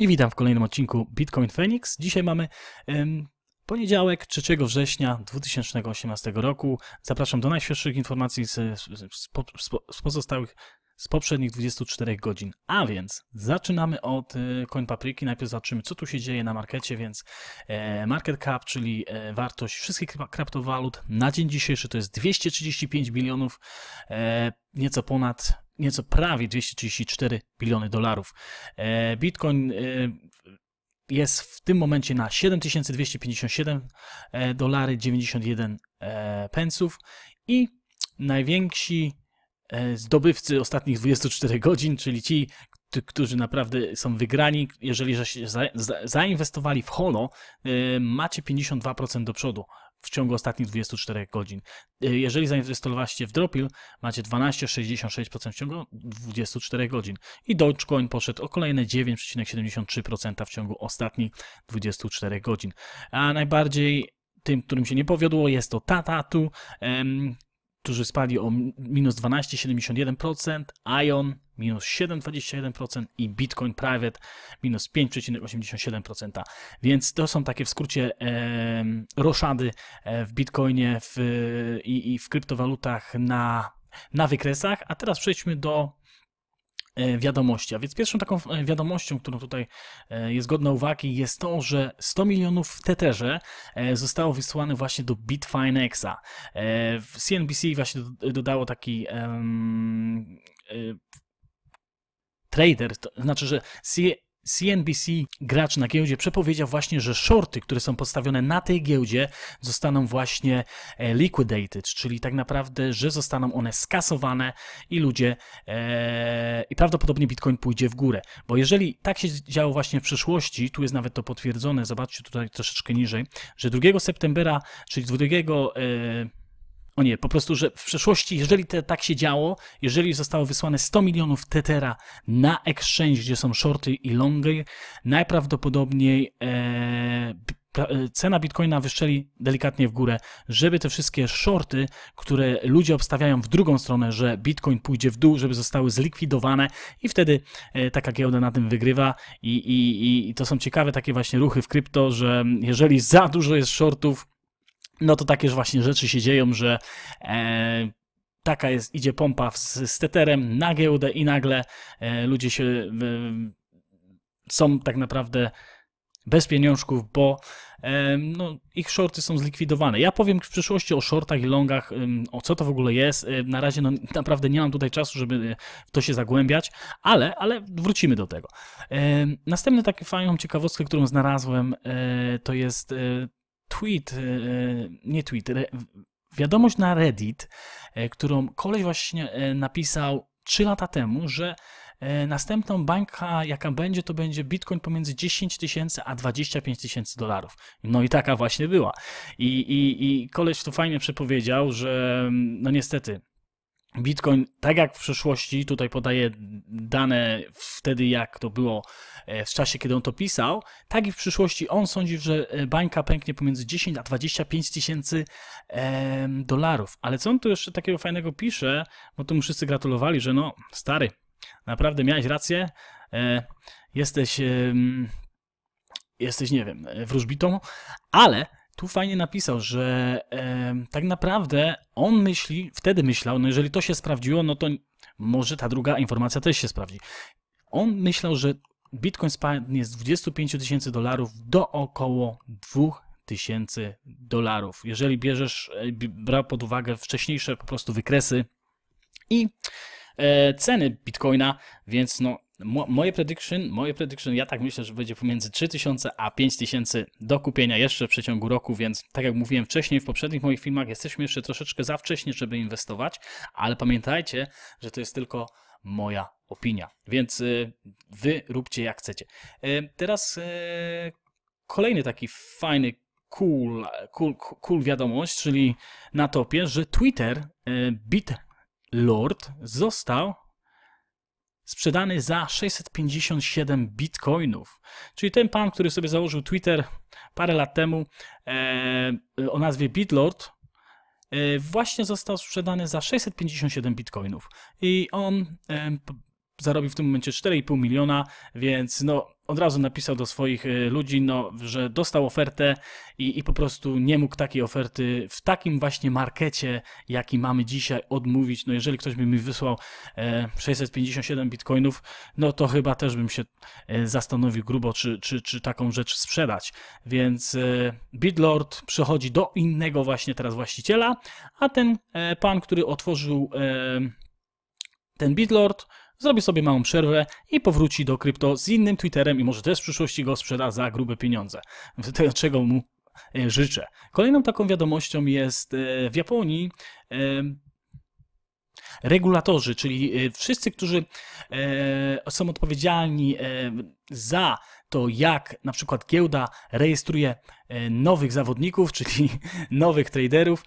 I witam w kolejnym odcinku Bitcoin Phoenix. Dzisiaj mamy ym, poniedziałek 3 września 2018 roku. Zapraszam do najświeższych informacji z, z, z pozostałych z poprzednich 24 godzin. A więc zaczynamy od e, Coin Papryki. Najpierw zobaczymy, co tu się dzieje na markecie, więc e, market cap, czyli e, wartość wszystkich kryptowalut na dzień dzisiejszy to jest 235 milionów, nieco ponad nieco prawie 234 biliony dolarów. E, Bitcoin e, jest w tym momencie na 7257 e, dolary 91 pensów i najwięksi zdobywcy ostatnich 24 godzin, czyli ci, którzy naprawdę są wygrani, jeżeli zainwestowali w holo, macie 52% do przodu w ciągu ostatnich 24 godzin. Y, jeżeli zainwestowaliście w Dropil, macie 12,66% w ciągu 24 godzin. I Dogecoin poszedł o kolejne 9,73% w ciągu ostatnich 24 godzin. A najbardziej tym, którym się nie powiodło, jest to Tatatu którzy spali o minus 12,71%, Ion minus 7,21% i Bitcoin Private minus 5,87%. Więc to są takie w skrócie e, roszady w Bitcoinie w, i, i w kryptowalutach na, na wykresach. A teraz przejdźmy do E, wiadomości. A więc pierwszą taką e, wiadomością, którą tutaj e, jest godna uwagi, jest to, że 100 milionów w Tetherze zostało wysłane właśnie do Bitfinexa. CNBC właśnie dodało taki um, trader, to znaczy, że CNBC, gracz na giełdzie, przepowiedział właśnie, że shorty, które są podstawione na tej giełdzie, zostaną właśnie e, liquidated, czyli tak naprawdę, że zostaną one skasowane i ludzie e, i prawdopodobnie Bitcoin pójdzie w górę. Bo jeżeli tak się działo właśnie w przyszłości, tu jest nawet to potwierdzone, zobaczcie tutaj troszeczkę niżej, że 2 septembra, czyli 2 e, o nie, po prostu, że w przeszłości, jeżeli te, tak się działo, jeżeli zostało wysłane 100 milionów tetera na exchange, gdzie są shorty i longy, najprawdopodobniej e, e, cena bitcoina wyszczeli delikatnie w górę, żeby te wszystkie shorty, które ludzie obstawiają w drugą stronę, że bitcoin pójdzie w dół, żeby zostały zlikwidowane i wtedy e, taka giełda na tym wygrywa i, i, i to są ciekawe takie właśnie ruchy w krypto, że jeżeli za dużo jest shortów, no to takież właśnie rzeczy się dzieją, że e, taka jest, idzie pompa z, z teterem na giełdę i nagle e, ludzie się e, są tak naprawdę bez pieniążków, bo e, no, ich shorty są zlikwidowane. Ja powiem w przyszłości o shortach i longach, o co to w ogóle jest. E, na razie no, naprawdę nie mam tutaj czasu, żeby e, w to się zagłębiać, ale, ale wrócimy do tego. Następny taki fajną ciekawostkę, którą znalazłem, to jest tweet, e, e, nie tweet, wiadomość na Reddit, e, którą koleś właśnie napisał 3 lata temu, że Następną bańka, jaka będzie, to będzie bitcoin pomiędzy 10 tysięcy a 25 tysięcy dolarów. No i taka właśnie była. I, i, I koleś to fajnie przepowiedział, że mm, no niestety Bitcoin, tak jak w przeszłości, tutaj podaję dane wtedy, jak to było e, w czasie, kiedy on to pisał, tak i w przyszłości on sądzi, że e, bańka pęknie pomiędzy 10 a 25 tysięcy dolarów. Ale co on tu jeszcze takiego fajnego pisze, bo tu mu wszyscy gratulowali, że no, stary, naprawdę miałeś rację, e, jesteś, jesteś, nie wiem, wróżbitą, ale tu fajnie napisał, że e, tak naprawdę on myśli, wtedy myślał, no jeżeli to się sprawdziło, no to może ta druga informacja też się sprawdzi. On myślał, że Bitcoin spadnie z 25 tysięcy dolarów do około 2 tysięcy dolarów. Jeżeli bierzesz, e, brał pod uwagę wcześniejsze po prostu wykresy i e, ceny Bitcoina, więc no moje prediction, moje prediction, ja tak myślę, że będzie pomiędzy 3000 a 5000 do kupienia jeszcze w przeciągu roku, więc tak jak mówiłem wcześniej w poprzednich moich filmach, jesteśmy jeszcze troszeczkę za wcześnie, żeby inwestować, ale pamiętajcie, że to jest tylko moja opinia, więc y, wy róbcie jak chcecie. Y, teraz y, kolejny taki fajny cool, cool, cool wiadomość, czyli na topie, że Twitter BitLord został sprzedany za 657 bitcoinów. Czyli ten pan, który sobie założył Twitter parę lat temu e, o nazwie Bitlord, e, właśnie został sprzedany za 657 bitcoinów. I on e, zarobił w tym momencie 4,5 miliona, więc no od razu napisał do swoich y, ludzi, no, że dostał ofertę i, i po prostu nie mógł takiej oferty w takim właśnie markecie, jaki mamy dzisiaj, odmówić. No, jeżeli ktoś by mi wysłał 657 e, bitcoinów, no to chyba też bym się e, zastanowił grubo, czy, czy, czy taką rzecz sprzedać. Więc e, Bitlord przechodzi do innego właśnie teraz właściciela, a ten pan, który otworzył ten Bitlord, zrobi sobie małą przerwę i powróci do krypto z innym Twitterem i może też w przyszłości go sprzeda za grube pieniądze. czego mu e, życzę. Kolejną taką wiadomością jest e, w Japonii e, regulatorzy, czyli wszyscy, którzy są odpowiedzialni za to, jak na przykład giełda rejestruje nowych zawodników, czyli nowych traderów.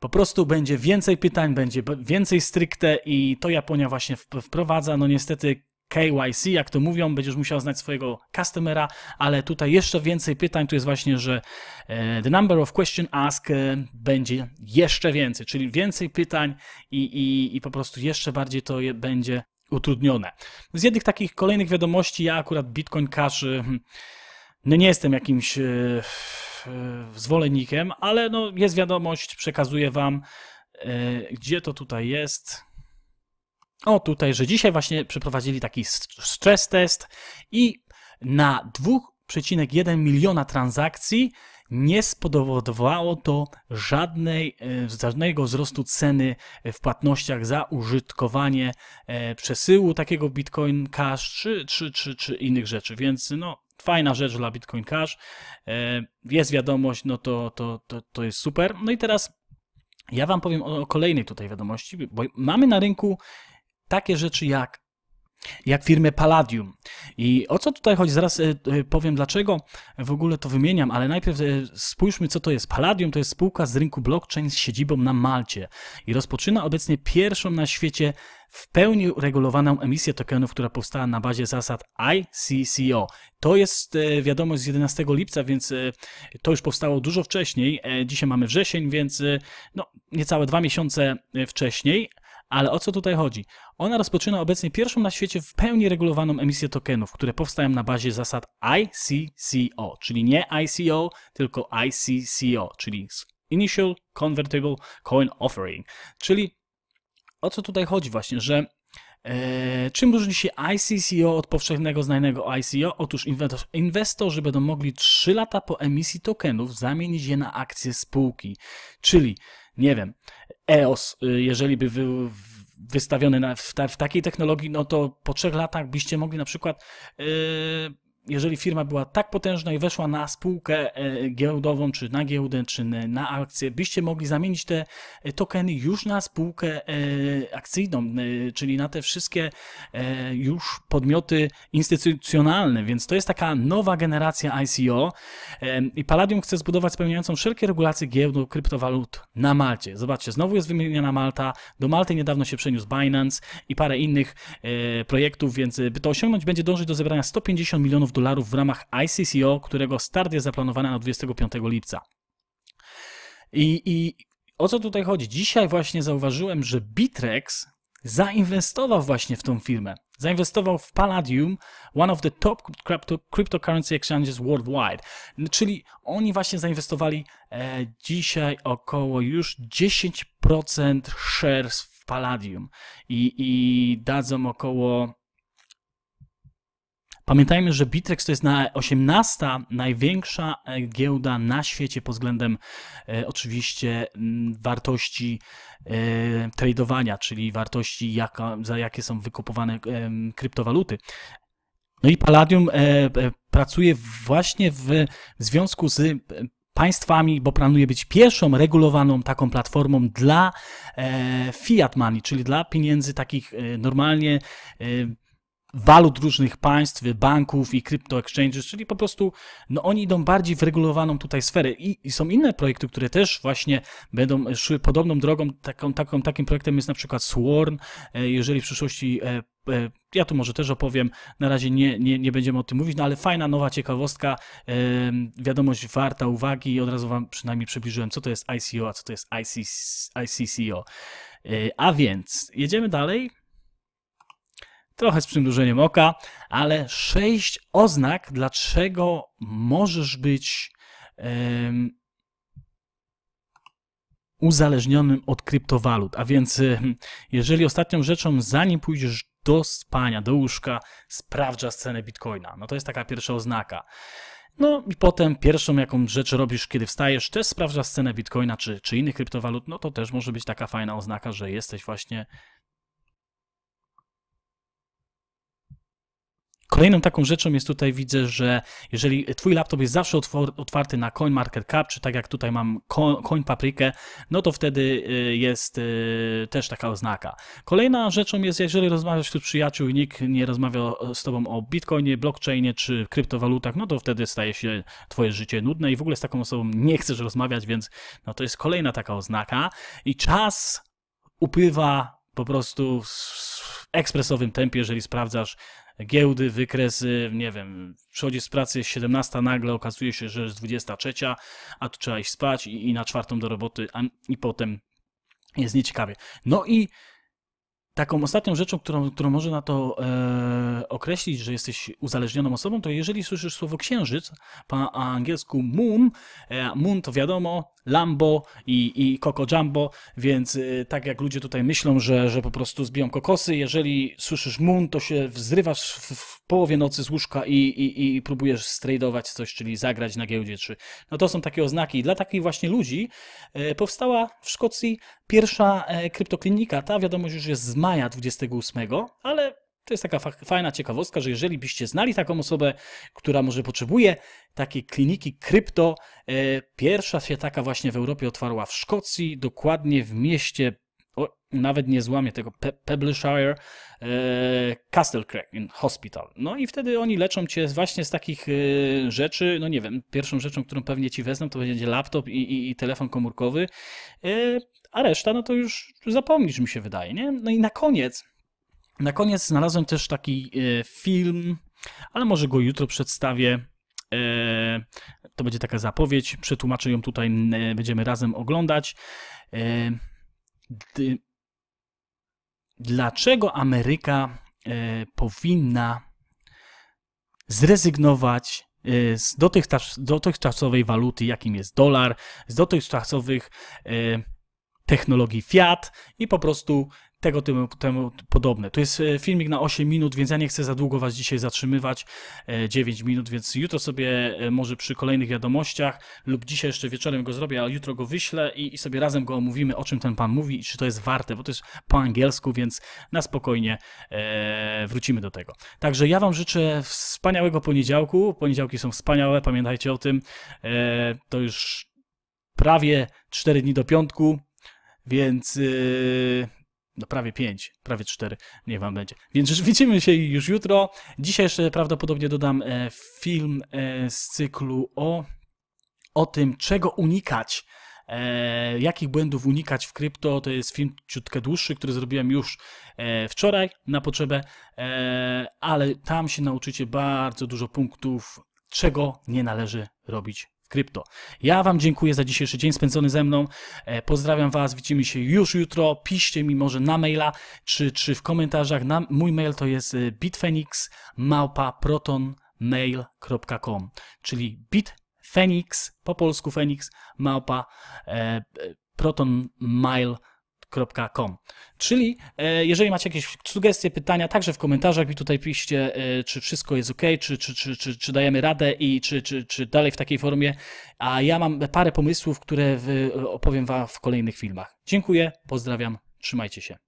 Po prostu będzie więcej pytań, będzie więcej stricte i to Japonia właśnie wprowadza. No niestety KYC, jak to mówią, będziesz musiał znać swojego customera, ale tutaj jeszcze więcej pytań, tu jest właśnie, że e, the number of question asked będzie jeszcze więcej, czyli więcej pytań i, i, i po prostu jeszcze bardziej to będzie utrudnione. Z jednych takich kolejnych wiadomości, ja akurat Bitcoin Cash hmm, no nie jestem jakimś e, e, zwolennikiem, ale no jest wiadomość, przekazuję wam, e, gdzie to tutaj jest. O, tutaj, że dzisiaj właśnie przeprowadzili taki stres test i na 2,1 miliona transakcji nie spowodowało to żadnej, żadnego wzrostu ceny w płatnościach za użytkowanie przesyłu takiego Bitcoin Cash czy, czy, czy, czy innych rzeczy, więc no fajna rzecz dla Bitcoin Cash. E, jest wiadomość, no to, to, to, to jest super. No i teraz ja Wam powiem o, o kolejnej tutaj wiadomości, bo mamy na rynku takie rzeczy jak jak firmę Palladium. I o co tutaj chodzi? Zaraz e, e, powiem dlaczego w ogóle to wymieniam, ale najpierw e, spójrzmy co to jest. Palladium to jest spółka z rynku blockchain z siedzibą na Malcie i rozpoczyna obecnie pierwszą na świecie w pełni regulowaną emisję tokenów, która powstała na bazie zasad ICCO. To jest wiadomość z 11 lipca, więc to już powstało dużo wcześniej. Dzisiaj mamy wrzesień, więc no, niecałe dwa miesiące wcześniej. Ale o co tutaj chodzi? Ona rozpoczyna obecnie pierwszą na świecie w pełni regulowaną emisję tokenów, które powstają na bazie zasad ICCO, czyli nie ICO, tylko ICCO, czyli Initial Convertible Coin Offering. Czyli o co tutaj chodzi właśnie, że Eee, czym różni się ICCO od powszechnego znanego ICO? Otóż inwestorzy będą mogli 3 lata po emisji tokenów zamienić je na akcje spółki. Czyli, nie wiem, EOS, y, jeżeli by był wystawiony na, w, ta, w, takiej technologii, no to po trzech latach byście mogli na przykład y, jeżeli firma była tak potężna i weszła na spółkę e, giełdową, czy na giełdę, czy na akcję, byście mogli zamienić te e, tokeny już na spółkę e, akcyjną, czyli na te wszystkie już podmioty instytucjonalne, więc to jest taka nowa generacja ICO i Palladium chce zbudować spełniającą wszelkie regulacje giełd kryptowalut na Malcie. Zobaczcie, znowu jest wymieniana Malta, do Malty niedawno się przeniósł Binance i parę innych projektów, więc by to osiągnąć, będzie dążyć do zebrania 150 milionów dolarów w ramach ICCO, którego start jest zaplanowany na 25 lipca. I, I o co tutaj chodzi? Dzisiaj właśnie zauważyłem, że Bitrex zainwestował właśnie w tą firmę. Zainwestował w Palladium, one of the top crypto, cryptocurrency exchanges worldwide. Czyli oni właśnie zainwestowali e, dzisiaj około już 10% shares w Palladium i, i dadzą około Pamiętajmy, że Bitrex to jest na 18 największa e, giełda na świecie pod względem e, oczywiście mm, wartości e, tradowania, czyli wartości jaka, za jakie są wykupowane e, kryptowaluty. No i Palladium e, e, pracuje właśnie w, w związku z państwami, bo planuje być pierwszą regulowaną taką platformą dla fiat money, czyli dla pieniędzy takich normalnie walut różnych państw, banków i crypto exchanges, czyli po prostu no oni idą bardziej w regulowaną tutaj sferę I, i są inne projekty, które też właśnie będą szły podobną drogą, taką, taką, takim projektem jest na przykład Sworn, e, jeżeli w przyszłości e, e, ja tu może też opowiem, na razie nie, nie, nie będziemy o tym mówić, no ale fajna, nowa ciekawostka, wiadomość warta uwagi i od razu Wam przynajmniej przybliżyłem, co to jest ICO, a co to jest ICCO. A więc jedziemy dalej trochę z przymrużeniem oka, ale sześć oznak, dlaczego możesz być um, uzależnionym od kryptowalut. A więc, jeżeli ostatnią rzeczą, zanim pójdziesz do spania, do łóżka, sprawdzasz cenę bitcoina, no to jest taka pierwsza oznaka. No i potem pierwszą jaką rzecz robisz, kiedy wstajesz, też sprawdzasz cenę bitcoina czy, czy innych kryptowalut, no to też może być taka fajna oznaka, że jesteś właśnie Kolejną taką rzeczą jest tutaj, widzę, że jeżeli Twój laptop jest zawsze otwarty na CoinMarketCap, czy tak jak tutaj mam CoinPaprikę, no to wtedy y, jest y, też taka oznaka. Kolejna rzeczą jest, jeżeli rozmawiasz wśród przyjaciół i nikt nie rozmawia z Tobą o Bitcoinie, blockchainie czy kryptowalutach, no to wtedy staje się Twoje życie nudne i w ogóle z taką osobą nie chcesz rozmawiać, więc no to jest kolejna taka oznaka. I czas upływa po prostu w ekspresowym tempie, jeżeli sprawdzasz giełdy, wykresy, nie wiem, przychodzi z pracy jest 17 nagle, okazuje się, że jest 23, a tu trzeba iść spać i, i na czwartą do roboty, a, i potem jest nieciekawie. No i Taką ostatnią rzeczą, którą, którą może na to e, określić, że jesteś uzależnioną osobą, to jeżeli słyszysz słowo księżyc, po angielsku moon, e, moon to wiadomo, Lambo i, i Coco Jumbo, więc e, tak jak ludzie tutaj myślą, że, że po prostu zbiją kokosy, jeżeli słyszysz moon, to się wzrywasz w, w połowie nocy z łóżka i, i, i próbujesz tradeować coś, czyli zagrać na giełdzie. Czy... No to są takie oznaki. I dla takich właśnie ludzi e, powstała w Szkocji pierwsza e, kryptoklinika. Ta wiadomość już jest zmarła maja 28, ale to jest taka fajna ciekawostka, że jeżeli byście znali taką osobę, która może potrzebuje takiej kliniki krypto, e, pierwsza się taka właśnie w Europie otwarła w Szkocji, dokładnie w mieście, o, nawet nie złamie tego, Pe Pebleshire, e, Castle Craig Hospital. No i wtedy oni leczą cię właśnie z takich e, rzeczy, no nie wiem, pierwszą rzeczą, którą pewnie ci wezmą, to będzie laptop i, i, i telefon komórkowy a reszta, no to już zapomnisz, mi się wydaje, nie? No i na koniec, na koniec znalazłem też taki e, film, ale może go jutro przedstawię. E, to będzie taka zapowiedź, przetłumaczę ją tutaj, e, będziemy razem oglądać. Dlaczego Ameryka powinna zrezygnować z dotychczas, dotychczasowej waluty, jakim jest dolar, z dotychczasowych technologii Fiat i po prostu tego temu, temu podobne. To jest e, filmik na 8 minut, więc ja nie chcę za długo Was dzisiaj zatrzymywać, 9 e, minut, więc jutro sobie e, może przy kolejnych wiadomościach lub dzisiaj jeszcze wieczorem go zrobię, ale jutro go wyślę i, i sobie razem go omówimy, o czym ten Pan mówi i czy to jest warte, bo to jest po angielsku, więc na spokojnie e, wrócimy do tego. Także ja Wam życzę wspaniałego poniedziałku, poniedziałki są wspaniałe, pamiętajcie o tym, e, to już prawie 4 dni do piątku, więc yy, no prawie 5, prawie 4, nie wam będzie. Więc widzimy się już jutro. Dzisiaj jeszcze prawdopodobnie dodam e, film e, z cyklu o, o tym, czego unikać. E, jakich błędów unikać w krypto, to jest film ciutkę dłuższy, który zrobiłem już e, wczoraj na potrzebę, e, ale tam się nauczycie bardzo dużo punktów, czego nie należy robić krypto. Ja Wam dziękuję za dzisiejszy dzień spędzony ze mną. E, pozdrawiam Was, widzimy się już jutro. Piszcie mi może na maila czy, czy w komentarzach. Na, mój mail to jest y, bitphoenix małpa protonmail.com, czyli bitfenix po polsku Fenix, małpa e, e protonmail.com Czyli e, jeżeli macie jakieś sugestie, pytania, także w komentarzach mi tutaj piszcie, e, czy wszystko jest ok, czy, czy, czy, czy, czy dajemy radę i czy, czy, czy dalej w takiej formie. A ja mam parę pomysłów, które opowiem Wam w kolejnych filmach. Dziękuję, pozdrawiam, trzymajcie się.